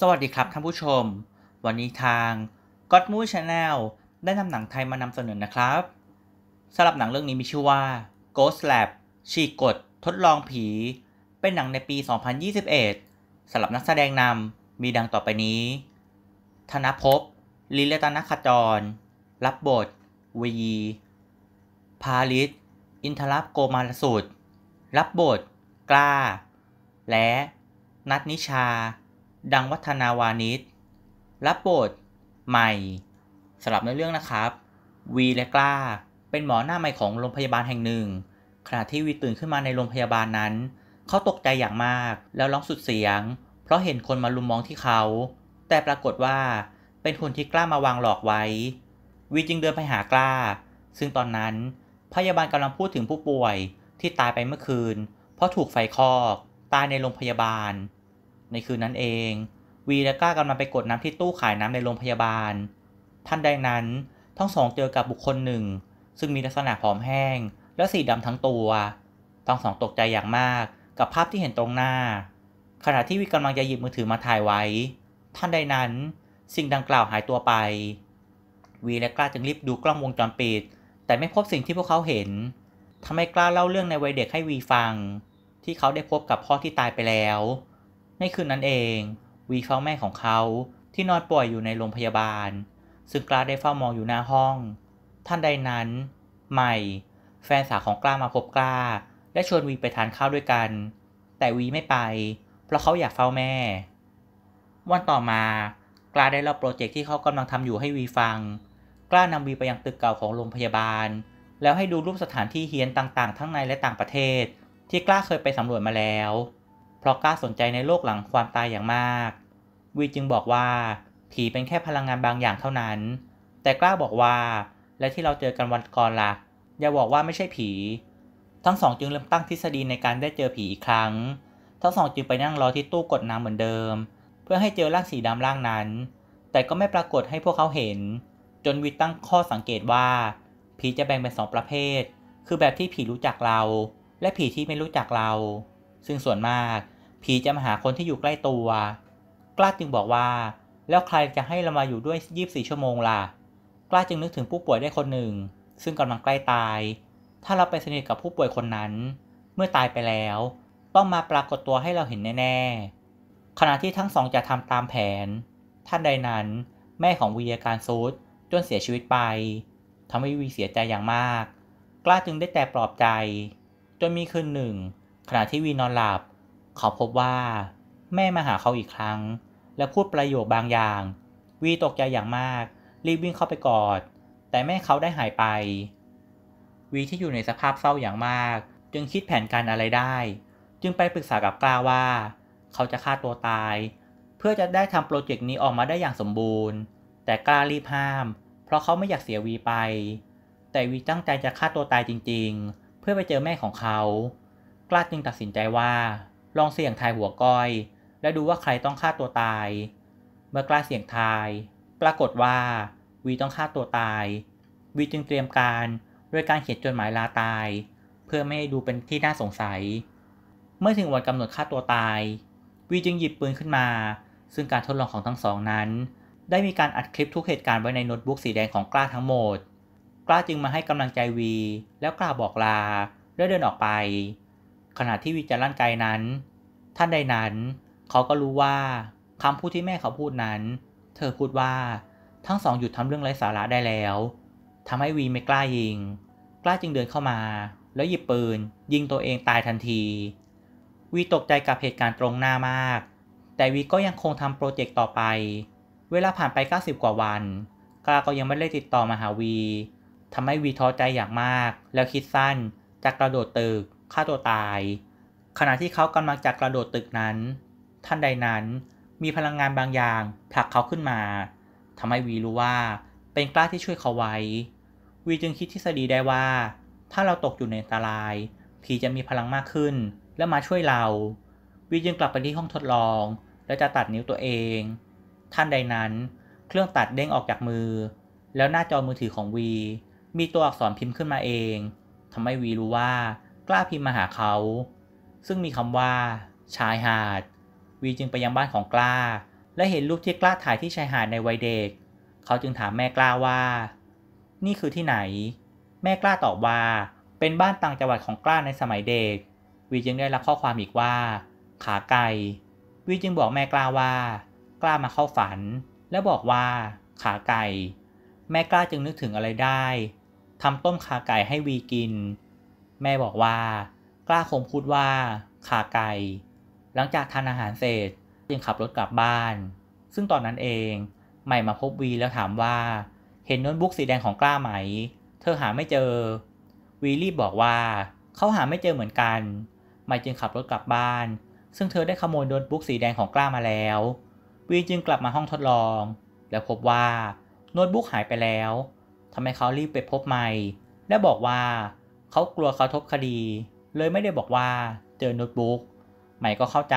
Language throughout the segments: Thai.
สวัสดีครับท่านผู้ชม วันนี้ทาง g o d m o o Channel ได้นำหนังไทยมานำเสนอนะครับสำหรับหนังเรื่องนี้มีชื่อว่า Ghost Lab ฉีกกฎทดลองผี เป็นหนังในปี 2021สำหรับนักแสดงนำมีดังต่อไปนี้ ธนภพลิเลตนขจร รับบทวีพาลิตอินทรัพโกมารสุด รับบท กล้า และ นัทนิชาดังวัฒนาวานิชรับบทใหม่สำหรับในเรื่องนะครับ วีและกล้า เป็นหมอหน้าใหม่ของโรงพยาบาลแห่งหนึ่งขณะที่วีตื่นขึ้นมาในโรงพยาบาลนั้น เขาตกใจอย่างมากแล้วร้องสุดเสียง เพราะเห็นคนมาลุมมองที่เขา แต่ปรากฏว่าเป็นคนที่กล้ามาวางหลอกไว้ วีจึงเดินไปหากล้า ซึ่งตอนนั้นพยาบาลกำลังพูดถึงผู้ป่วยที่ตายไปเมื่อคืน เพราะถูกไฟคอกตายในโรงพยาบาลในคืนนั้นเอง วีและก้ากำลังไปกดน้ำที่ตู้ขายน้ำในโรงพยาบาล ท่านใดนั้นทั้งสองเจอกับบุคคลหนึ่ง ซึ่งมีลักษณะผอมแห้งและสีดำทั้งตัวทั้งสองตกใจอย่างมากกับภาพที่เห็นตรงหน้า ขณะที่วีกำลังจะหยิบมือถือมาถ่ายไว้ ท่านใดนั้น สิ่งดังกล่าวหายตัวไป วีและกล้าจึงรีบดูกล้องวงจรปิด แต่ไม่พบสิ่งที่พวกเขาเห็นทำให้กล้าเล่าเรื่องในวัยเด็กให้วีฟัง ที่เขาได้พบกับพ่อที่ตายไปแล้วในคืนนั้นเอง วีเฝ้าแม่ของเขาที่นอนป่วยอยู่ในโรงพยาบาล ซึ่งกล้าได้เฝ้ามองอยู่หน้าห้อง ท่านใดนั้น ใหม่ แฟนสาวของกล้ามาพบกล้า และชวนวีไปทานข้าวด้วยกัน แต่วีไม่ไปเพราะเขาอยากเฝ้าแม่ วันต่อมา กล้าได้เล่าโปรเจกต์ที่เขากำลังทำอยู่ให้วีฟังกล้านำวีไปยังตึกเก่าของโรงพยาบาล แล้วให้ดูรูปสถานที่เฮียนต่างๆ ทั้งในและต่างประเทศ ที่กล้าเคยไปสำรวจมาแล้วพราะกล้าสนใจในโลกหลังความตายอย่างมาก วีจึงบอกว่า ผีเป็นแค่พลังงานบางอย่างเท่านั้น แต่กล้าบอกว่า และที่เราเจอกันวันก่อนละ่ะอย่าบอกว่าไม่ใช่ผี ทั้งสองจึงเริ่มตั้งทฤษฎีในการได้เจอผีอีกครั้ง ทั้งสองจึงไปนั่งรอที่ตู้กดน้ำเหมือนเดิม เพื่อให้เจอร่างสีดำร่างนั้น แต่ก็ไม่ปรากฏให้พวกเขาเห็น จนวิตั้งข้อสังเกตว่า ผีจะแบ่งเป็นสองประเภท คือแบบที่ผีรู้จักเรา และผีที่ไม่รู้จักเรา ซึ่งส่วนมากผีจะมาหาคนที่อยู่ใกล้ตัว กล้าจึงบอกว่า แล้วใครจะให้เรามาอยู่ด้วย 24 ชั่วโมงล่ะ กล้าจึงนึกถึงผู้ป่วยได้คนหนึ่ง ซึ่งกำลังใกล้ตาย ถ้าเราไปสนิทกับผู้ป่วยคนนั้น เมื่อตายไปแล้ว ต้องมาปรากฏตัวให้เราเห็นแน่ ๆ ขณะที่ทั้งสองจะทำตามแผน ท่านใดนั้น แม่ของวีอาการซุดจนเสียชีวิตไปทำให้วีเสียใจอย่างมาก กล้าจึงได้แต่ปลอบใจ จนมีคืนหนึ่ง ขณะที่วีนอนหลับเขาพบว่า แม่มาหาเขาอีกครั้ง และพูดประโยคบางอย่าง วีตกใจอย่างมาก รีบวิ่งเข้าไปกอด แต่แม่เขาได้หายไป วีที่อยู่ในสภาพเศร้าอย่างมาก จึงคิดแผนการอะไรได้ จึงไปปรึกษากับกล้าว่า เขาจะฆ่าตัวตาย เพื่อจะได้ทำโปรเจกต์นี้ออกมาได้อย่างสมบูรณ์ แต่กล้ารีบห้าม เพราะเขาไม่อยากเสียวีไป แต่วีตั้งใจจะฆ่าตัวตายจริงๆ เพื่อไปเจอแม่ของเขา กล้าจึงตัดสินใจว่าลองเสี่ยงทายหัวก้อย และดูว่าใครต้องฆ่าตัวตาย เมื่อกล้าเสี่ยงทาย ปรากฏว่า วีต้องฆ่าตัวตายวีจึงเตรียมการโดยการเขียนจดหมายลาตายเพื่อไม่ให้ดูเป็นที่น่าสงสัย เมื่อถึงวันกำหนดฆ่าตัวตายวีจึงหยิบปืนขึ้นมา ซึ่งการทดลองของทั้งสองนั้น ได้มีการอัดคลิปทุกเหตุการณ์ไว้ในโน้ตบุ๊กสีแดงของกล้าทั้งหมด กล้าจึงมาให้กำลังใจวีแล้วกล้าบอกลาและเดินออกไปขณะที่วิจารณ์กายนั้น ท่านใดนั้น เขาก็รู้ว่าคำพูดที่แม่เขาพูดนั้น เธอพูดว่าทั้งสองหยุดทำเรื่องไร้สาระได้แล้วทำให้วีไม่กล้ายิง กล้าจึงเดินเข้ามา แล้วหยิบปืนยิงตัวเองตายทันที วีตกใจกับเหตุการณ์ตรงหน้ามาก แต่วีก็ยังคงทำโปรเจกต์ต่อไป เวลาผ่านไป 90 กว่าวันกล้าก็ยังไม่ได้ติดต่อมาหาวีทำให้วีท้อใจอย่างมากแล้วคิดสั้นจะกระโดดตึกฆ่าตัวตาย ขณะที่เขากำลังจะกระโดดตึกนั้นท่านใดนั้น มีพลังงานบางอย่างผลักเขาขึ้นมาทำให้วีรู้ว่าเป็นกล้าที่ช่วยเขาไว้ วีจึงคิดทฤษฎีได้ว่า ถ้าเราตกอยู่ในอันตรายผีจะมีพลังมากขึ้นและมาช่วยเราวีจึงกลับไปที่ห้องทดลอง และจะตัดนิ้วตัวเองท่านใดนั้น เครื่องตัดเด้งออกจากมือ แล้วหน้าจอมือถือของวี มีตัวอักษรพิมพ์ขึ้นมาเองทำให้วีรู้ว่ากล้าพิมพ์มาหาเขา ซึ่งมีคำว่า ชายหาดวีจึงไปยังบ้านของกล้า และเห็นรูปที่กล้าถ่ายที่ชายหาดในวัยเด็กเขาจึงถามแม่กล้าว่า นี่คือที่ไหน แม่กล้าตอบว่าเป็นบ้านต่างจังหวัดของกล้าในสมัยเด็กวีจึงได้รับข้อความอีกว่า ขาไกวีจึงบอกแม่กล้าว่า กล้ามาเข้าฝัน และบอกว่า ขาไก่ แม่กล้าจึงนึกถึงอะไรได้ทำต้มขาไก่ให้วีกินแม่บอกว่า กล้าคงพูดว่าขาไกลหลังจากทานอาหารเสร็จจึงขับรถกลับบ้าน ซึ่งตอนนั้นเอง ใหม่มาพบวีแล้วถามว่าเห็นโน้ตบุ๊กสีแดงของกล้าไหม เธอหาไม่เจอ วีรีบบอกว่า เขาหาไม่เจอเหมือนกันใหม่จึงขับรถกลับบ้าน ซึ่งเธอได้ขโมยโน้ตบุ๊กสีแดงของกล้ามาแล้ว วีจึงกลับมาห้องทดลอง และพบว่าโน้ตบุ๊กหายไปแล้วทำให้เขารีบไปพบใหม่ และบอกว่าเขากลัวเขาทบคดี เลยไม่ได้บอกว่าเจอโน้ตบุ๊ก ใหม่ก็เข้าใจ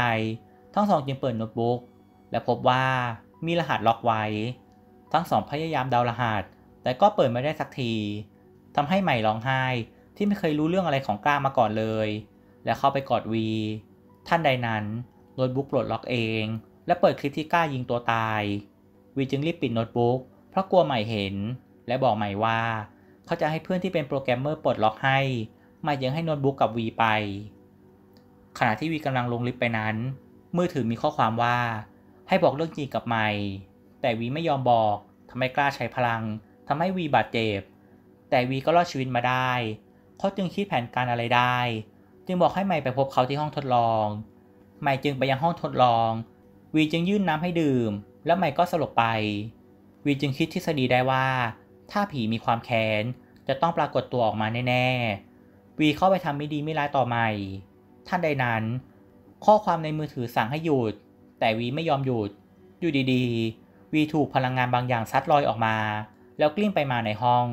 ทั้งสองจึงเปิดโน้ตบุ๊ก และพบว่ามีรหัสล็อกไว้ ทั้งสองพยายามเดารหัส แต่ก็เปิดไม่ได้สักที ทำให้ใหม่ร้องไห้ที่ไม่เคยรู้เรื่องอะไรของกล้ามาก่อนเลย และเข้าไปกอดวีท่านใดนั้นโน้ตบุ๊กปลดล็อกเอง และเปิดคลิปที่กล้ายิงตัวตาย วีจึงรีบปิดโน้ตบุ๊กเพราะกลัวใหม่เห็น และบอกใหม่ว่าเขาจะให้เพื่อนที่เป็นโปรแกรมเมอร์ปลดล็อกให้มายังให้โน้ตบุ๊กกับวีไป ขณะที่วีกำลังลงลิฟต์ไปนั้น มือถือมีข้อความว่า ให้บอกเรื่องจริงกับไมแต่วีไม่ยอมบอก ทำให้กล้าใช้พลัง ทำให้วีบาดเจ็บ แต่วีก็รอดชีวิตมาได้ เขาจึงคิดแผนการอะไรได้ จึงบอกให้ไมไปพบเขาที่ห้องทดลอง ไมจึงไปยังห้องทดลอง วีจึงยื่นน้ำให้ดื่ม แล้วไมก็สลบไป วีจึงคิดทฤษฎีได้ว่าถ้าผีมีความแค้น จะต้องปรากฏตัวออกมาแน่ ๆ วีเข้าไปทำไม่ดีไม่ร้ายต่อใหม่ ท่านใดนั้น ข้อความในมือถือสั่งให้หยุด แต่วีไม่ยอมหยุด อยู่ดี ๆ วีถูกพลังงานบางอย่างซัดลอยออกมา แล้วกลิ้งไปมาในห้อง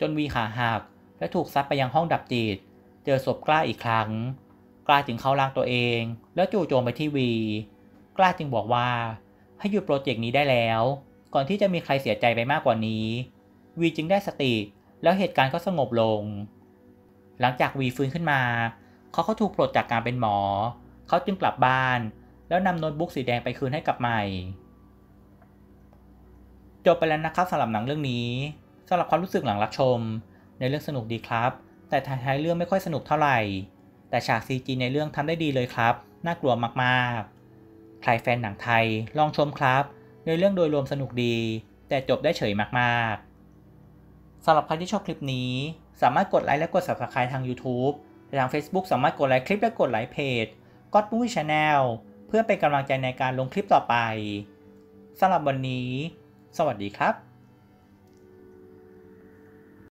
จนวีขาหักและถูกซัดไปยังห้องดับจิต เจอศพกล้าอีกครั้ง กล้าจึงเข้าล้างตัวเอง แล้วจู่โจมไปที่วี กล้าจึงบอกว่า ให้หยุดโปรเจกต์นี้ได้แล้ว ก่อนที่จะมีใครเสียใจไปมากกว่านี้วีจึงได้สติ แล้วเหตุการณ์ก็สงบลง หลังจากวีฟื้นขึ้นมา เขาก็ถูกปลดจากการเป็นหมอ เขาจึงกลับบ้าน แล้วนำโน้ตบุ๊กสีแดงไปคืนให้กับใหม่ จบไปแล้วนะครับสำหรับหนังเรื่องนี้สำหรับความรู้สึกหลังรับชม ในเรื่องสนุกดีครับ แต่ท้ายเรื่องไม่ค่อยสนุกเท่าไหร่ แต่ฉากซีจีในเรื่องทำได้ดีเลยครับ น่ากลัวมากๆ ใครแฟนหนังไทยลองชมครับในเรื่องโดยรวมสนุกดี แต่จบได้เฉยมากๆสำหรับใครที่ชอบคลิปนี้ สามารถกดไลค์และกด subscribe ทาง YouTube แทาง Facebook สามารถกดไลค์คลิปและกดไลค์เพจกดปุ้ยชาแนลเพื่อเป็นกำลังใจในการลงคลิปต่อไปสำหรับวันนี้ สวัสดีครับ